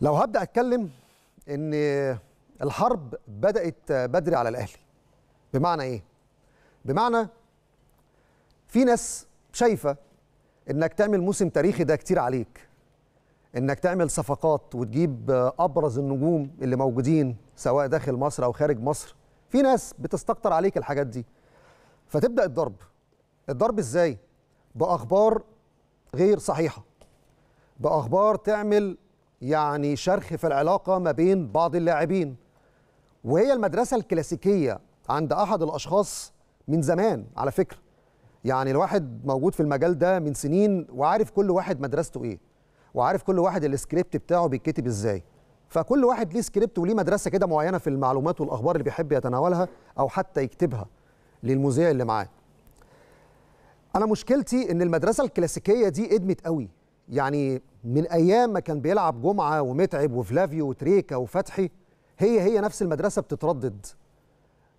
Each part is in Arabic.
لو هبدا اتكلم ان الحرب بدات بدري على الاهلي بمعنى ايه بمعنى في ناس شايفه انك تعمل موسم تاريخي ده كتير عليك انك تعمل صفقات وتجيب ابرز النجوم اللي موجودين سواء داخل مصر او خارج مصر في ناس بتستكتر عليك الحاجات دي فتبدا الضرب الضرب ازاي باخبار غير صحيحه باخبار تعمل يعني شرخ في العلاقة ما بين بعض اللاعبين وهي المدرسة الكلاسيكية عند أحد الأشخاص من زمان على فكرة يعني الواحد موجود في المجال ده من سنين وعارف كل واحد مدرسته إيه وعارف كل واحد السكريبت بتاعه بيتكتب إزاي فكل واحد ليه سكريبت وليه مدرسة كده معينة في المعلومات والأخبار اللي بيحب يتناولها أو حتى يكتبها للمذيع اللي معاه أنا مشكلتي إن المدرسة الكلاسيكية دي قدمت قوي يعني من ايام ما كان بيلعب جمعه ومتعب وفلافيو وتريكا وفتحي هي هي نفس المدرسه بتتردد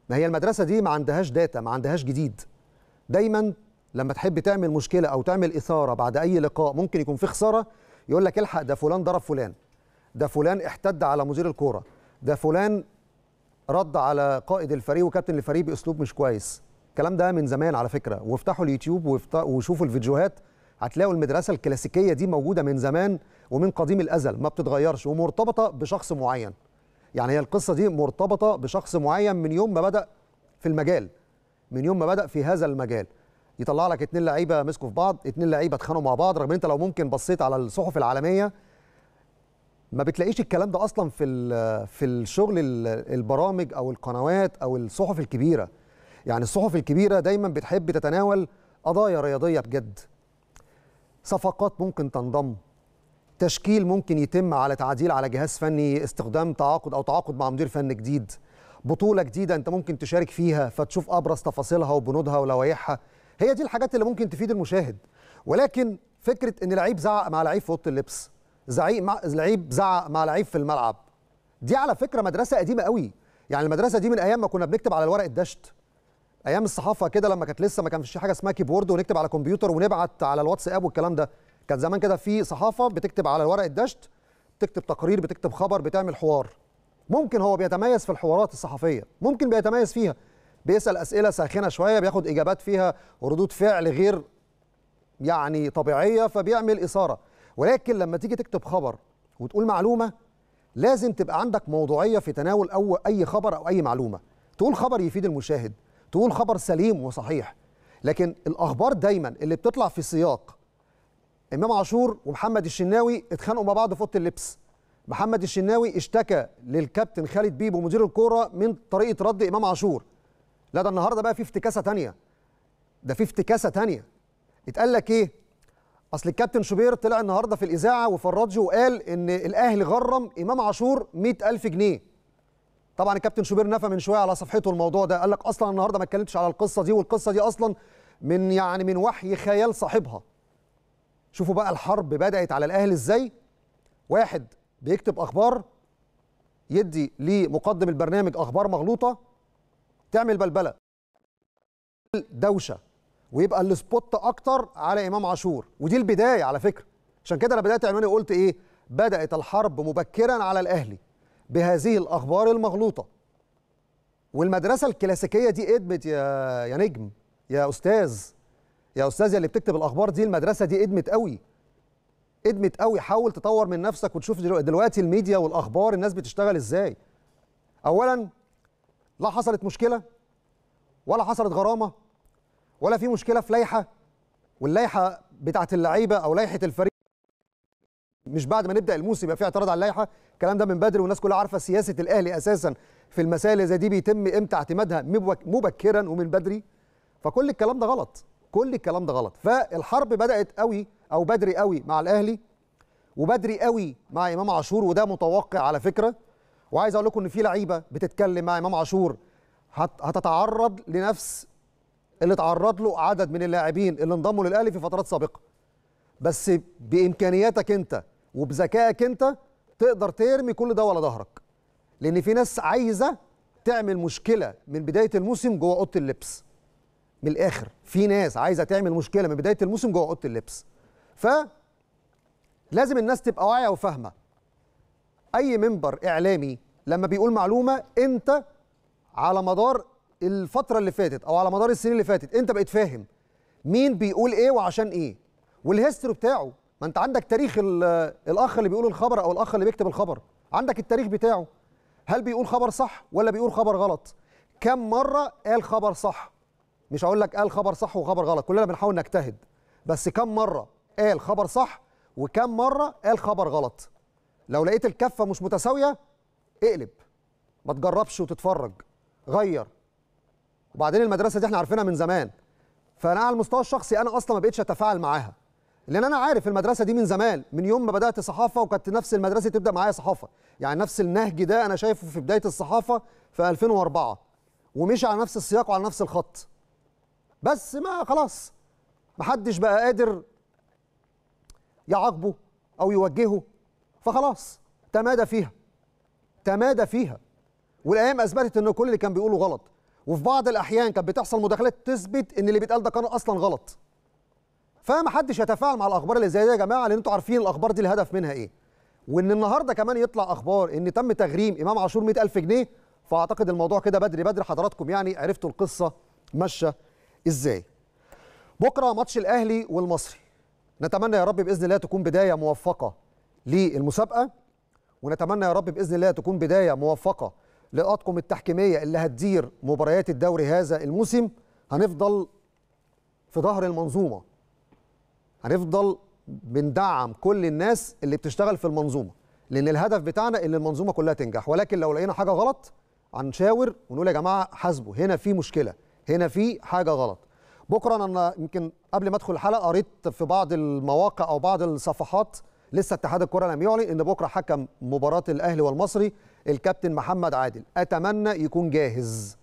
ما هي المدرسه دي ما عندهاش داتا ما عندهاش جديد دايما لما تحب تعمل مشكله او تعمل اثاره بعد اي لقاء ممكن يكون في خساره يقول لك الحق ده فلان ضرب فلان ده فلان احتد على مدير الكوره ده فلان رد على قائد الفريق وكابتن الفريق باسلوب مش كويس الكلام ده من زمان على فكره وافتحوا اليوتيوب وشوفوا الفيديوهات هتلاقوا المدرسه الكلاسيكيه دي موجوده من زمان ومن قديم الازل ما بتتغيرش ومرتبطه بشخص معين يعني هي القصه دي مرتبطه بشخص معين من يوم ما بدا في المجال من يوم ما بدا في هذا المجال يطلع لك اتنين لعيبه مسكوا في بعض اتنين لعيبه اتخانوا مع بعض رغم انت لو ممكن بصيت على الصحف العالميه ما بتلاقيش الكلام ده اصلا في في الشغل البرامج او القنوات او الصحف الكبيره يعني الصحف الكبيره دايما بتحب تتناول قضايا رياضيه بجد صفقات ممكن تنضم تشكيل ممكن يتم على تعديل على جهاز فني استخدام تعاقد او تعاقد مع مدير فن جديد بطوله جديده انت ممكن تشارك فيها فتشوف ابرز تفاصيلها وبنودها ولوائحها هي دي الحاجات اللي ممكن تفيد المشاهد ولكن فكره ان لعيب زعق مع لعيب في اوضه اللبس زعيق مع لعيب زعق مع لعيب في الملعب دي على فكره مدرسه قديمه قوي يعني المدرسه دي من ايام ما كنا بنكتب على الورق الدشت ايام الصحافه كده لما كانت لسه ما كانش في حاجه اسمها كيبورد ونكتب على كمبيوتر ونبعت على الواتساب والكلام ده كان زمان كده في صحافه بتكتب على ورق الدشت بتكتب تقرير بتكتب خبر بتعمل حوار ممكن هو بيتميز في الحوارات الصحفيه ممكن بيتميز فيها بيسال اسئله ساخنه شويه بياخد اجابات فيها ردود فعل غير يعني طبيعيه فبيعمل اثاره ولكن لما تيجي تكتب خبر وتقول معلومه لازم تبقى عندك موضوعيه في تناول او اي خبر او اي معلومه تقول خبر يفيد المشاهد تقول خبر سليم وصحيح لكن الاخبار دايما اللي بتطلع في سياق امام عاشور ومحمد الشناوي اتخانقوا مع بعض في اوضه اللبس محمد الشناوي اشتكى للكابتن خالد بيبو مدير الكوره من طريقه رد امام عاشور لا ده النهارده بقى في افتكاسه ثانيه ده في افتكاسه ثانيه اتقال لك ايه اصل الكابتن شوبير طلع النهارده في الاذاعه وفرجه وقال ان الاهلي غرم امام عاشور 100000 جنيه طبعا الكابتن شوبير نفى من شويه على صفحته الموضوع ده قال لك اصلا النهارده ما اتكلمتش على القصه دي والقصه دي اصلا من يعني من وحي خيال صاحبها شوفوا بقى الحرب بدات على الاهلي ازاي واحد بيكتب اخبار يدي لمقدم البرنامج اخبار مغلوطه تعمل بلبله دوشه ويبقى السبوت اكتر على امام عاشور ودي البدايه على فكره عشان كده انا بدات عنواني قلت ايه بدات الحرب مبكرا على الاهلي بهذه الاخبار المغلوطه والمدرسه الكلاسيكيه دي ادمت يا يا نجم يا استاذ يا استاذ اللي بتكتب الاخبار دي المدرسه دي ادمت قوي ادمت قوي حاول تطور من نفسك وتشوف دلوقتي الميديا والاخبار الناس بتشتغل ازاي اولا لا حصلت مشكله ولا حصلت غرامه ولا في مشكله في لائحه واللائحه بتاعت اللعيبه او لائحه الفريق مش بعد ما نبدا الموسم يبقى في اعتراض على اللائحه الكلام ده من بدري والناس كلها عارفه سياسه الاهلي اساسا في المسائل اللي زي دي بيتم امتى اعتمادها مبكرا ومن بدري فكل الكلام ده غلط كل الكلام ده غلط فالحرب بدات قوي او بدري قوي مع الاهلي وبدري قوي مع امام عاشور وده متوقع على فكره وعايز اقول لكم ان في لعيبه بتتكلم مع امام عاشور هتتعرض لنفس اللي تعرض له عدد من اللاعبين اللي انضموا للاهلي في فترات سابقه بس بامكانياتك انت وبذكائك انت تقدر ترمي كل ده ورا ظهرك لان في ناس عايزه تعمل مشكله من بدايه الموسم جوه اوضه اللبس من الاخر في ناس عايزه تعمل مشكله من بدايه الموسم جوه اوضه اللبس ف لازم الناس تبقى واعيه وفاهمه اي منبر اعلامي لما بيقول معلومه انت على مدار الفتره اللي فاتت او على مدار السنين اللي فاتت انت بقيت فاهم مين بيقول ايه وعشان ايه والهيستوري بتاعه ما انت عندك تاريخ الاخ اللي بيقول الخبر او الاخ اللي بيكتب الخبر عندك التاريخ بتاعه هل بيقول خبر صح ولا بيقول خبر غلط كم مره قال خبر صح مش هقول لك قال خبر صح وخبر غلط كلنا بنحاول نجتهد بس كم مره قال خبر صح وكم مره قال خبر غلط لو لقيت الكفه مش متساويه اقلب ما تجربش وتتفرج غير وبعدين المدرسه دي احنا عارفينها من زمان فانا على المستوى الشخصي انا اصلا ما بقتش اتفاعل معاها لان انا عارف المدرسه دي من زمان من يوم ما بدات صحافه وكانت نفس المدرسه تبدا معايا صحافه يعني نفس النهج ده انا شايفه في بدايه الصحافه في 2004 ومشي على نفس السياق وعلى نفس الخط بس ما خلاص محدش بقى قادر يعاقبه او يوجهه فخلاص تمادى فيها تمادى فيها والايام اثبتت ان كل اللي كان بيقوله غلط وفي بعض الاحيان كانت بتحصل مداخلات تثبت ان اللي بيتقال ده كان اصلا غلط فما حدش يتفاعل مع الاخبار اللي زي دي يا جماعه لان انتوا عارفين الاخبار دي الهدف منها ايه وان النهارده كمان يطلع اخبار ان تم تغريم امام عاشور 100000 جنيه فاعتقد الموضوع كده بدري بدري حضراتكم يعني عرفتوا القصه ماشيه ازاي بكره ماتش الاهلي والمصري نتمنى يا رب باذن الله تكون بدايه موفقه للمسابقه ونتمنى يا رب باذن الله تكون بدايه موفقه لاطقم التحكيميه اللي هتدير مباريات الدوري هذا الموسم هنفضل في ظهر المنظومه هنفضل بندعم كل الناس اللي بتشتغل في المنظومه لان الهدف بتاعنا ان المنظومه كلها تنجح ولكن لو لقينا حاجه غلط هنشاور ونقول يا جماعه حاسبوا هنا في مشكله هنا في حاجه غلط بكره انا يمكن قبل ما ادخل الحلقه قريت في بعض المواقع او بعض الصفحات لسه اتحاد الكره لم يعلن ان بكره حكم مباراه الاهلي والمصري الكابتن محمد عادل اتمنى يكون جاهز